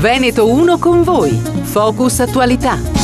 Veneto 1 con voi. Focus Attualità.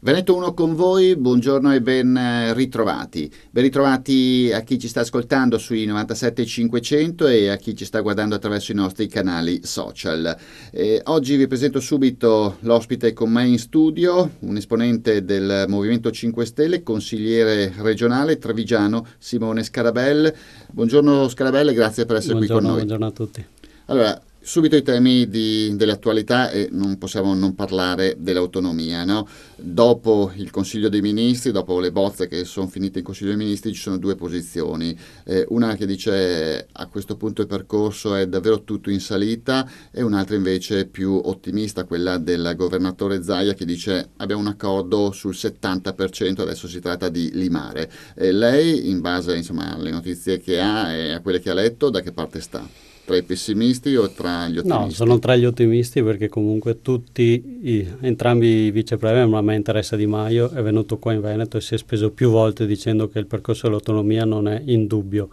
Veneto 1 con voi, buongiorno e ben eh, ritrovati. Ben ritrovati a chi ci sta ascoltando sui 97500 e a chi ci sta guardando attraverso i nostri canali social. Eh, oggi vi presento subito l'ospite con me in studio, un esponente del Movimento 5 Stelle, consigliere regionale trevigiano Simone Scarabell. Buongiorno Scarabell grazie per essere buongiorno, qui con noi. Buongiorno a tutti. Allora, Subito i temi di, dell'attualità e non possiamo non parlare dell'autonomia. No? Dopo il Consiglio dei Ministri, dopo le bozze che sono finite in Consiglio dei Ministri, ci sono due posizioni. Eh, una che dice a questo punto il percorso è davvero tutto in salita e un'altra invece più ottimista, quella del governatore Zaia che dice abbiamo un accordo sul 70%, adesso si tratta di limare. Eh, lei, in base insomma, alle notizie che ha e a quelle che ha letto, da che parte sta? tra i pessimisti o tra gli ottimisti? No, sono tra gli ottimisti perché comunque tutti, i, entrambi i vicepremier, ma a me interessa Di Maio, è venuto qua in Veneto e si è speso più volte dicendo che il percorso dell'autonomia non è in dubbio.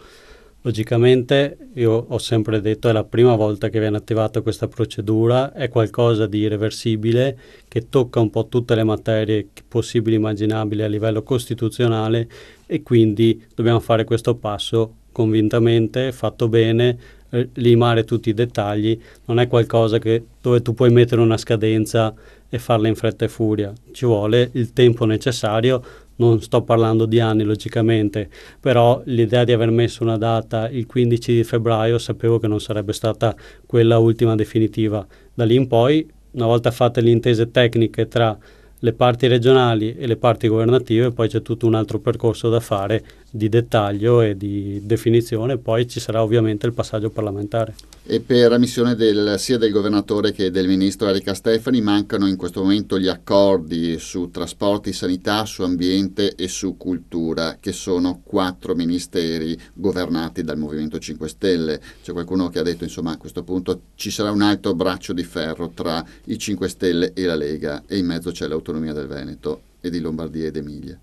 Logicamente, io ho sempre detto, è la prima volta che viene attivata questa procedura, è qualcosa di irreversibile che tocca un po' tutte le materie possibili e immaginabili a livello costituzionale e quindi dobbiamo fare questo passo convintamente, fatto bene, eh, limare tutti i dettagli, non è qualcosa che, dove tu puoi mettere una scadenza e farla in fretta e furia, ci vuole il tempo necessario, non sto parlando di anni logicamente, però l'idea di aver messo una data il 15 di febbraio sapevo che non sarebbe stata quella ultima definitiva, da lì in poi una volta fatte le intese tecniche tra le parti regionali e le parti governative, poi c'è tutto un altro percorso da fare di dettaglio e di definizione, poi ci sarà ovviamente il passaggio parlamentare. E per ammissione del, sia del governatore che del ministro Erika Stefani mancano in questo momento gli accordi su trasporti, sanità, su ambiente e su cultura, che sono quattro ministeri governati dal Movimento 5 Stelle. C'è qualcuno che ha detto insomma a questo punto ci sarà un altro braccio di ferro tra i 5 Stelle e la Lega e in mezzo c'è l'autonomia del Veneto e di Lombardia ed Emilia.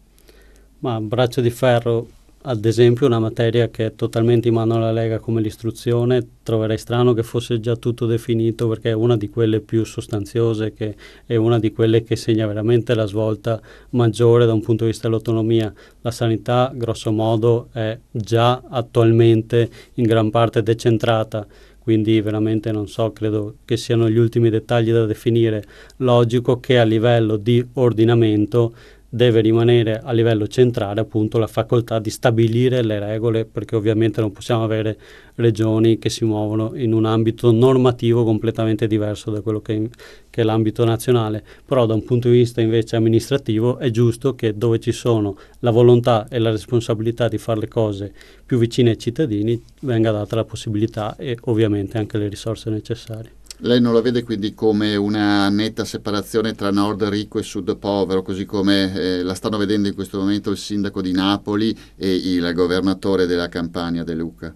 Ma braccio di ferro ad esempio una materia che è totalmente in mano alla Lega come l'istruzione, troverei strano che fosse già tutto definito perché è una di quelle più sostanziose, che è una di quelle che segna veramente la svolta maggiore da un punto di vista dell'autonomia. La sanità, grosso modo, è già attualmente in gran parte decentrata quindi veramente non so, credo che siano gli ultimi dettagli da definire. Logico che a livello di ordinamento deve rimanere a livello centrale appunto la facoltà di stabilire le regole, perché ovviamente non possiamo avere regioni che si muovono in un ambito normativo completamente diverso da quello che, che è l'ambito nazionale, però da un punto di vista invece amministrativo è giusto che dove ci sono la volontà e la responsabilità di fare le cose più vicine ai cittadini venga data la possibilità e ovviamente anche le risorse necessarie. Lei non la vede quindi come una netta separazione tra nord ricco e sud povero, così come eh, la stanno vedendo in questo momento il sindaco di Napoli e il governatore della Campania De Luca?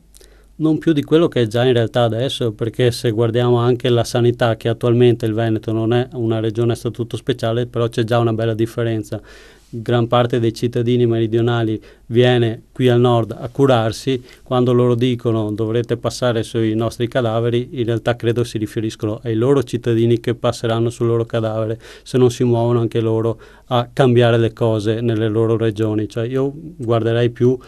Non più di quello che è già in realtà adesso, perché se guardiamo anche la sanità, che attualmente il Veneto non è una regione a statuto speciale, però c'è già una bella differenza gran parte dei cittadini meridionali viene qui al nord a curarsi, quando loro dicono dovrete passare sui nostri cadaveri, in realtà credo si riferiscono ai loro cittadini che passeranno sul loro cadavere se non si muovono anche loro a cambiare le cose nelle loro regioni. Cioè io guarderei più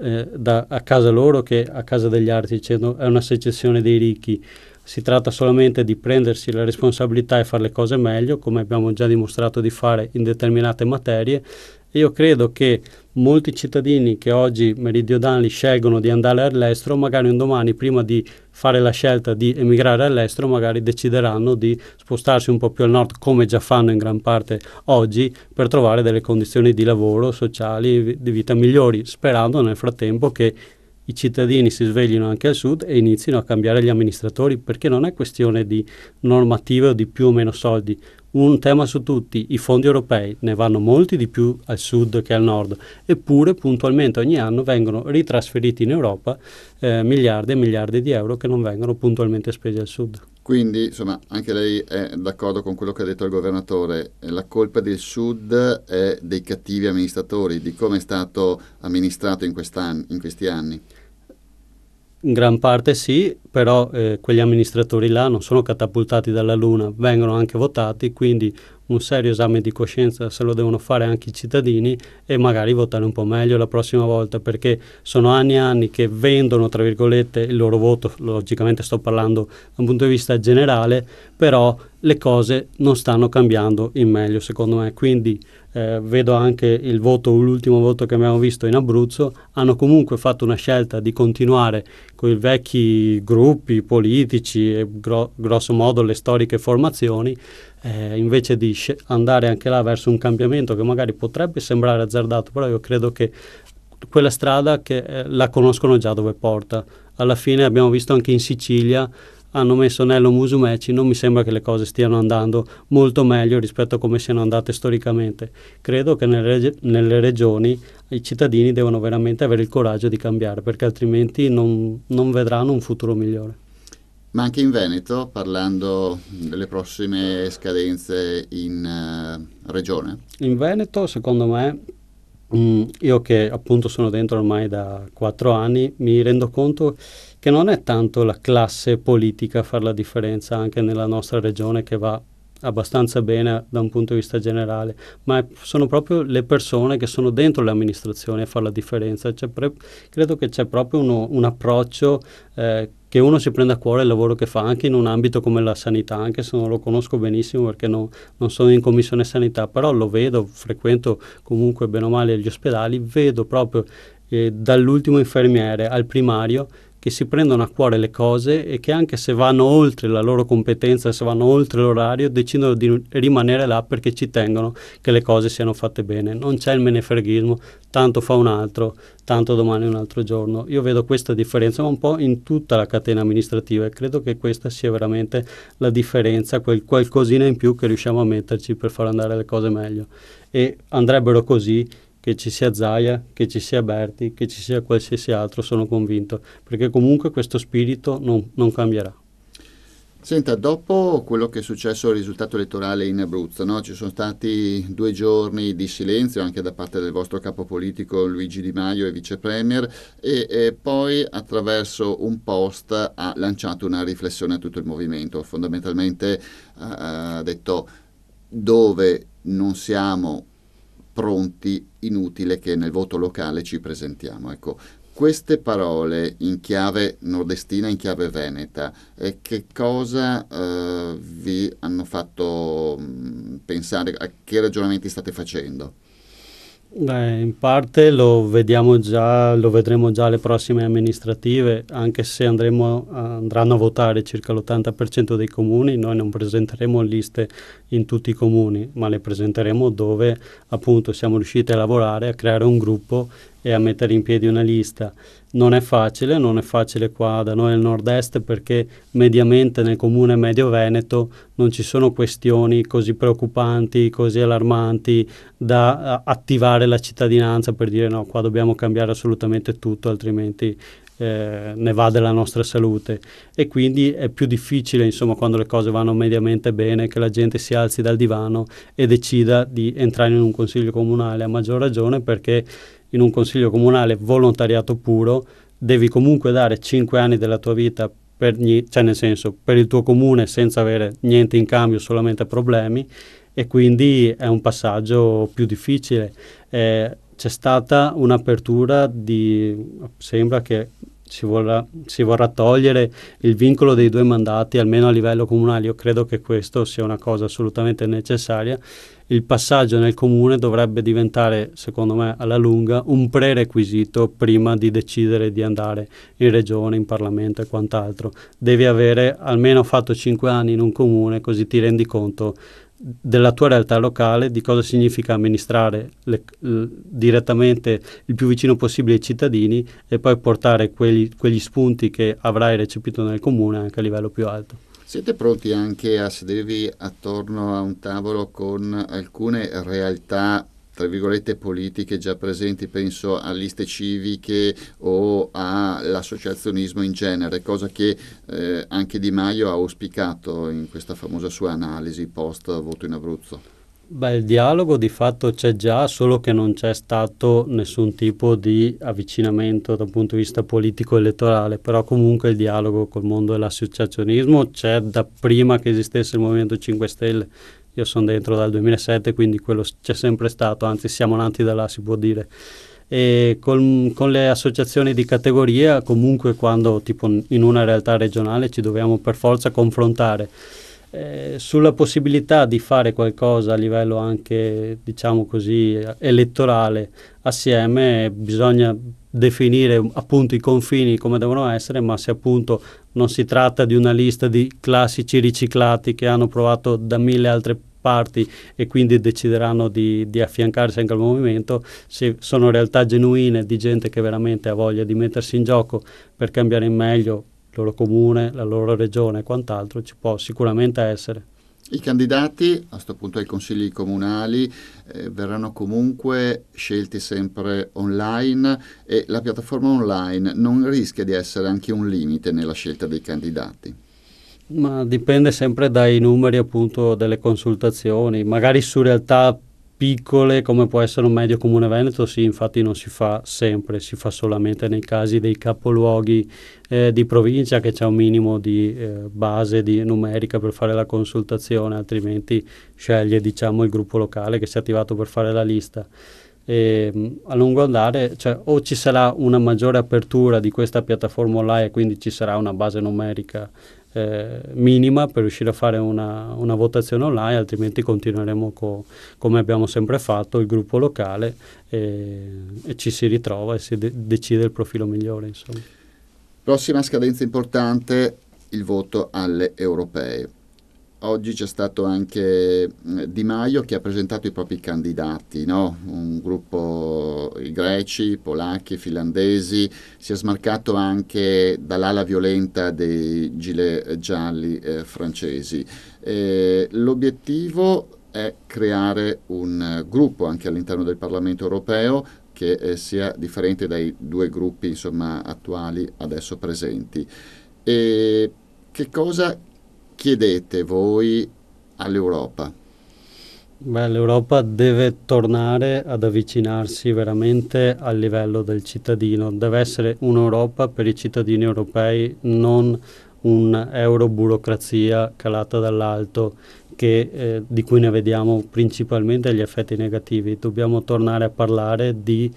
eh, da, a casa loro che a casa degli altri, cioè, no, è una secessione dei ricchi si tratta solamente di prendersi la responsabilità e fare le cose meglio, come abbiamo già dimostrato di fare in determinate materie. Io credo che molti cittadini che oggi meridionali scelgono di andare all'estero, magari un domani prima di fare la scelta di emigrare all'estero, magari decideranno di spostarsi un po' più al nord, come già fanno in gran parte oggi, per trovare delle condizioni di lavoro, sociali, di vita migliori, sperando nel frattempo che i cittadini si sveglino anche al sud e inizino a cambiare gli amministratori, perché non è questione di normative o di più o meno soldi. Un tema su tutti, i fondi europei ne vanno molti di più al sud che al nord, eppure puntualmente ogni anno vengono ritrasferiti in Europa eh, miliardi e miliardi di euro che non vengono puntualmente spesi al sud. Quindi, insomma, anche lei è d'accordo con quello che ha detto il governatore, eh, la colpa del Sud è dei cattivi amministratori, di come è stato amministrato in, in questi anni. In gran parte sì, però eh, quegli amministratori là non sono catapultati dalla Luna, vengono anche votati, quindi un serio esame di coscienza se lo devono fare anche i cittadini e magari votare un po' meglio la prossima volta perché sono anni e anni che vendono tra virgolette il loro voto, logicamente sto parlando da un punto di vista generale, però le cose non stanno cambiando in meglio secondo me, quindi eh, vedo anche il voto, l'ultimo voto che abbiamo visto in Abruzzo, hanno comunque fatto una scelta di continuare con i vecchi gruppi politici e gro- grosso modo le storiche formazioni eh, invece di andare anche là verso un cambiamento che magari potrebbe sembrare azzardato, però io credo che quella strada che, eh, la conoscono già dove porta. Alla fine abbiamo visto anche in Sicilia hanno messo Nello Musumeci, non mi sembra che le cose stiano andando molto meglio rispetto a come siano andate storicamente. Credo che nelle, reg- nelle regioni i cittadini devono veramente avere il coraggio di cambiare, perché altrimenti non, non vedranno un futuro migliore ma anche in Veneto, parlando delle prossime scadenze in uh, regione? In Veneto, secondo me, mh, mm, io che appunto sono dentro ormai da quattro anni, mi rendo conto che non è tanto la classe politica a fare la differenza anche nella nostra regione che va abbastanza bene da un punto di vista generale, ma sono proprio le persone che sono dentro le amministrazioni a fare la differenza. Pre- credo che c'è proprio uno, un approccio eh, che uno si prenda a cuore il lavoro che fa anche in un ambito come la sanità, anche se non lo conosco benissimo perché no, non sono in commissione sanità, però lo vedo, frequento comunque bene o male gli ospedali, vedo proprio eh, dall'ultimo infermiere al primario che si prendono a cuore le cose e che anche se vanno oltre la loro competenza, se vanno oltre l'orario, decidono di rimanere là perché ci tengono che le cose siano fatte bene. Non c'è il menefreghismo, tanto fa un altro, tanto domani un altro giorno. Io vedo questa differenza ma un po' in tutta la catena amministrativa e credo che questa sia veramente la differenza, quel qualcosina in più che riusciamo a metterci per far andare le cose meglio. E andrebbero così che ci sia Zaya, che ci sia Berti, che ci sia qualsiasi altro, sono convinto, perché comunque questo spirito non, non cambierà. Senta, dopo quello che è successo al risultato elettorale in Abruzzo, no? ci sono stati due giorni di silenzio anche da parte del vostro capo politico Luigi Di Maio e vice premier e, e poi attraverso un post ha lanciato una riflessione a tutto il movimento, fondamentalmente eh, eh, ha detto dove non siamo pronti, inutile che nel voto locale ci presentiamo. Ecco, queste parole in chiave nordestina, in chiave veneta, eh, che cosa eh, vi hanno fatto mm, pensare, a che ragionamenti state facendo? Beh, in parte lo vediamo già, lo vedremo già alle prossime amministrative, anche se andremo, andranno a votare circa l'80% dei comuni, noi non presenteremo liste in tutti i comuni, ma le presenteremo dove appunto siamo riusciti a lavorare, a creare un gruppo e a mettere in piedi una lista. Non è facile, non è facile qua da noi al nord-est perché mediamente nel comune medio Veneto non ci sono questioni così preoccupanti, così allarmanti da eh, attivare la cittadinanza per dire no, qua dobbiamo cambiare assolutamente tutto, altrimenti eh, ne va della nostra salute e quindi è più difficile insomma quando le cose vanno mediamente bene che la gente si alzi dal divano e decida di entrare in un consiglio comunale a maggior ragione perché in un consiglio comunale volontariato puro, devi comunque dare 5 anni della tua vita per, cioè nel senso, per il tuo comune senza avere niente in cambio, solamente problemi e quindi è un passaggio più difficile. Eh, c'è stata un'apertura di, sembra che si vorrà, si vorrà, togliere il vincolo dei due mandati, almeno a livello comunale. Io credo che questo sia una cosa assolutamente necessaria il passaggio nel comune dovrebbe diventare, secondo me, alla lunga un prerequisito prima di decidere di andare in regione, in Parlamento e quant'altro. Devi avere almeno fatto 5 anni in un comune così ti rendi conto della tua realtà locale, di cosa significa amministrare le, le, direttamente il più vicino possibile ai cittadini e poi portare quelli, quegli spunti che avrai recepito nel comune anche a livello più alto. Siete pronti anche a sedervi attorno a un tavolo con alcune realtà tra virgolette politiche già presenti, penso a liste civiche o all'associazionismo in genere, cosa che eh, anche Di Maio ha auspicato in questa famosa sua analisi post voto in Abruzzo. Beh, il dialogo di fatto c'è già, solo che non c'è stato nessun tipo di avvicinamento dal punto di vista politico-elettorale, però comunque il dialogo col mondo dell'associazionismo c'è da prima che esistesse il Movimento 5 Stelle. Io sono dentro dal 2007, quindi quello c'è sempre stato, anzi siamo nati da là, si può dire. E col, con le associazioni di categoria, comunque quando tipo in una realtà regionale ci dobbiamo per forza confrontare eh, sulla possibilità di fare qualcosa a livello anche, diciamo così, elettorale assieme bisogna definire appunto i confini come devono essere, ma se appunto non si tratta di una lista di classici riciclati che hanno provato da mille altre parti e quindi decideranno di, di affiancarsi anche al movimento, se sono realtà genuine di gente che veramente ha voglia di mettersi in gioco per cambiare in meglio loro comune, la loro regione e quant'altro, ci può sicuramente essere. I candidati a questo punto ai consigli comunali eh, verranno comunque scelti sempre online e la piattaforma online non rischia di essere anche un limite nella scelta dei candidati. Ma dipende sempre dai numeri appunto delle consultazioni, magari su realtà piccole come può essere un medio comune veneto, sì, infatti non si fa sempre, si fa solamente nei casi dei capoluoghi eh, di provincia che c'è un minimo di eh, base di numerica per fare la consultazione, altrimenti sceglie diciamo, il gruppo locale che si è attivato per fare la lista. E, ehm, a lungo andare, cioè, o ci sarà una maggiore apertura di questa piattaforma online, quindi ci sarà una base numerica eh, minima per riuscire a fare una, una votazione online, altrimenti continueremo co, come abbiamo sempre fatto, il gruppo locale e, e ci si ritrova e si de- decide il profilo migliore. Insomma. Prossima scadenza importante, il voto alle europee. Oggi c'è stato anche eh, Di Maio che ha presentato i propri candidati, no? un gruppo i greci, i polacchi, i finlandesi, si è smarcato anche dall'ala violenta dei gilet eh, gialli eh, francesi. Eh, l'obiettivo è creare un eh, gruppo anche all'interno del Parlamento europeo che eh, sia differente dai due gruppi insomma, attuali adesso presenti. E che cosa chiedete voi all'Europa? Beh, L'Europa deve tornare ad avvicinarsi veramente al livello del cittadino, deve essere un'Europa per i cittadini europei, non un'euroburocrazia calata dall'alto che, eh, di cui ne vediamo principalmente gli effetti negativi. Dobbiamo tornare a parlare di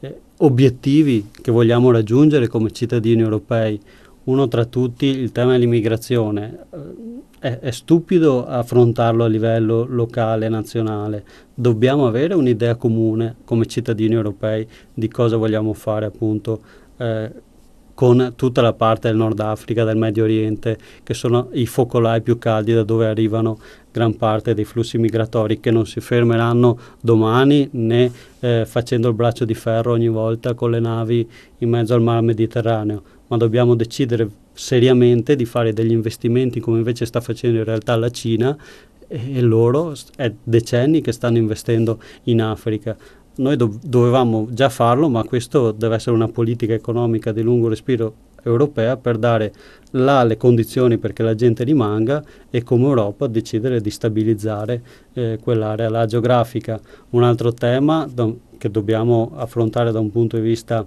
eh, obiettivi che vogliamo raggiungere come cittadini europei, uno tra tutti il tema dell'immigrazione. Eh, è, è, stupido affrontarlo a livello locale, nazionale. Dobbiamo avere un'idea comune come cittadini europei di cosa vogliamo fare appunto eh, con tutta la parte del Nord Africa, del Medio Oriente, che sono i focolai più caldi da dove arrivano gran parte dei flussi migratori che non si fermeranno domani né eh, facendo il braccio di ferro ogni volta con le navi in mezzo al mar Mediterraneo ma dobbiamo decidere seriamente di fare degli investimenti come invece sta facendo in realtà la Cina e loro è decenni che stanno investendo in Africa. Noi do- dovevamo già farlo, ma questo deve essere una politica economica di lungo respiro europea per dare là le condizioni perché la gente rimanga e come Europa decidere di stabilizzare eh, quell'area là geografica. Un altro tema do- che dobbiamo affrontare da un punto di vista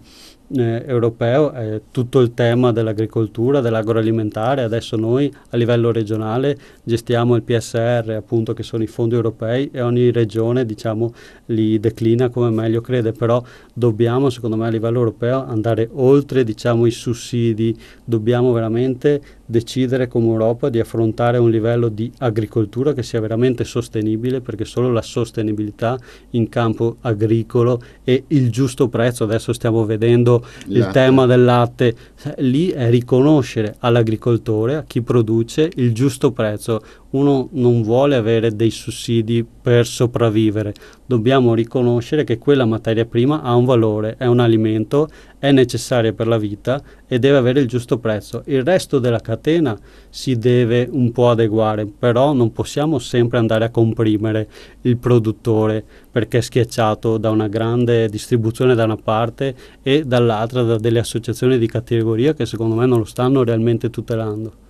eh, europeo è tutto il tema dell'agricoltura, dell'agroalimentare. Adesso noi a livello regionale gestiamo il PSR, appunto, che sono i fondi europei e ogni regione diciamo, li declina come meglio crede, però dobbiamo secondo me a livello europeo andare oltre diciamo, i sussidi, dobbiamo veramente decidere come Europa di affrontare un livello di agricoltura che sia veramente sostenibile perché solo la sostenibilità in campo agricolo e il giusto prezzo, adesso stiamo vedendo il tema del latte, eh, lì è riconoscere all'agricoltore, a chi produce, il giusto prezzo uno non vuole avere dei sussidi per sopravvivere, dobbiamo riconoscere che quella materia prima ha un valore, è un alimento, è necessaria per la vita e deve avere il giusto prezzo. Il resto della catena si deve un po' adeguare, però non possiamo sempre andare a comprimere il produttore perché è schiacciato da una grande distribuzione da una parte e dall'altra da delle associazioni di categoria che secondo me non lo stanno realmente tutelando.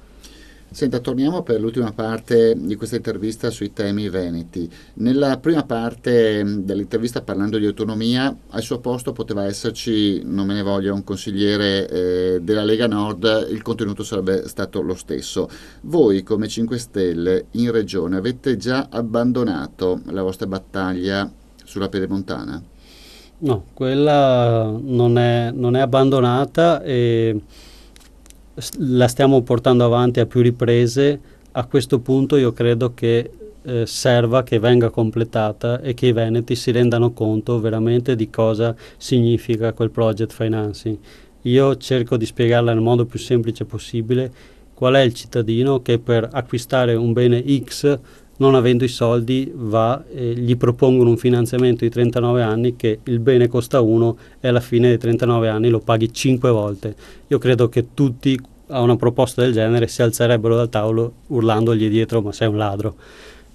Senta, torniamo per l'ultima parte di questa intervista sui temi veneti. Nella prima parte mm, dell'intervista parlando di autonomia, al suo posto poteva esserci, non me ne voglia, un consigliere eh, della Lega Nord, il contenuto sarebbe stato lo stesso. Voi come 5 Stelle in Regione avete già abbandonato la vostra battaglia sulla Pedemontana? No, quella non è, non è abbandonata e la stiamo portando avanti a più riprese, a questo punto io credo che eh, serva che venga completata e che i veneti si rendano conto veramente di cosa significa quel project financing. Io cerco di spiegarla nel modo più semplice possibile qual è il cittadino che per acquistare un bene X non avendo i soldi va, eh, gli propongono un finanziamento di 39 anni che il bene costa uno e alla fine dei 39 anni lo paghi 5 volte. Io credo che tutti a una proposta del genere si alzerebbero dal tavolo urlandogli dietro ma sei un ladro.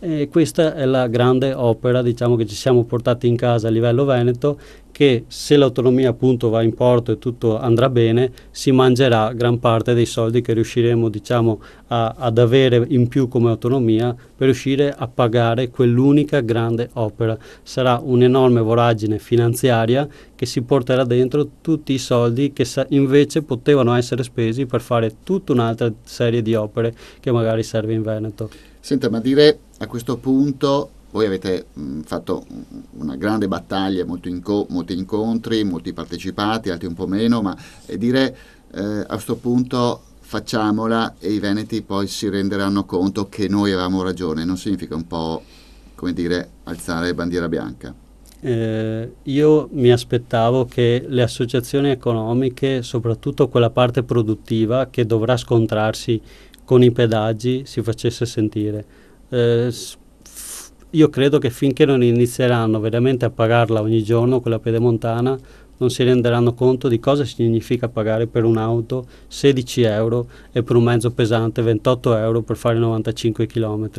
E questa è la grande opera diciamo, che ci siamo portati in casa a livello veneto che se l'autonomia appunto va in porto e tutto andrà bene si mangerà gran parte dei soldi che riusciremo diciamo, a, ad avere in più come autonomia per riuscire a pagare quell'unica grande opera. Sarà un'enorme voragine finanziaria che si porterà dentro tutti i soldi che invece potevano essere spesi per fare tutta un'altra serie di opere che magari serve in Veneto. Senta, ma dire a questo punto, voi avete mh, mm, fatto una grande battaglia, inco- molti incontri, molti partecipati, altri un po' meno, ma eh, dire eh, a questo punto facciamola e i veneti poi si renderanno conto che noi avevamo ragione, non significa un po' come dire alzare bandiera bianca? Eh, io mi aspettavo che le associazioni economiche, soprattutto quella parte produttiva che dovrà scontrarsi con i pedaggi si facesse sentire. Eh, io credo che finché non inizieranno veramente a pagarla ogni giorno quella pedemontana non si renderanno conto di cosa significa pagare per un'auto 16 euro e per un mezzo pesante 28 euro per fare 95 km.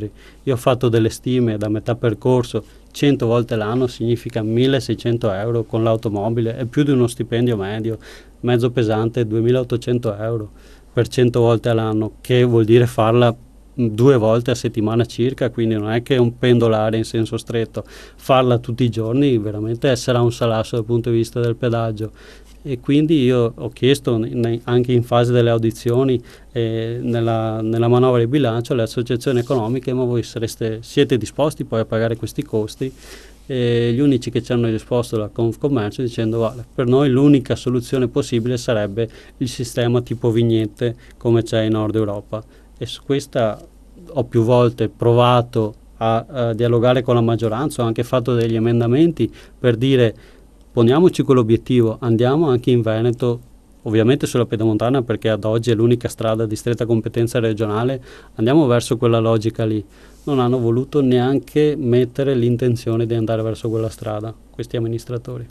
Io ho fatto delle stime da metà percorso, 100 volte l'anno significa 1600 euro con l'automobile, è più di uno stipendio medio, mezzo pesante 2800 euro per 100 volte all'anno, che vuol dire farla due volte a settimana circa, quindi non è che è un pendolare in senso stretto, farla tutti i giorni veramente sarà un salasso dal punto di vista del pedaggio. E quindi io ho chiesto anche in fase delle audizioni eh, nella, nella, manovra di bilancio alle associazioni economiche, ma voi sareste, siete disposti poi a pagare questi costi? e gli unici che ci hanno risposto la Confcommercio dicendo che per noi l'unica soluzione possibile sarebbe il sistema tipo vignette come c'è in Nord Europa e su questa ho più volte provato a, a dialogare con la maggioranza, ho anche fatto degli emendamenti per dire poniamoci quell'obiettivo, andiamo anche in Veneto ovviamente sulla pedemontana perché ad oggi è l'unica strada di stretta competenza regionale, andiamo verso quella logica lì. Non hanno voluto neanche mettere l'intenzione di andare verso quella strada questi amministratori.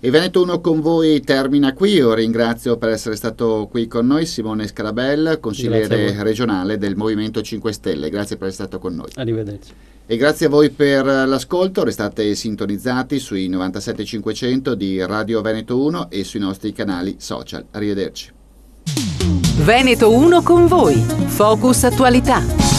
E Veneto 1 con voi termina qui, io ringrazio per essere stato qui con noi Simone Scarabella, consigliere regionale del Movimento 5 Stelle, grazie per essere stato con noi. Arrivederci. E grazie a voi per l'ascolto, restate sintonizzati sui 97500 di Radio Veneto 1 e sui nostri canali social. Arrivederci. Veneto 1 con voi, Focus Attualità.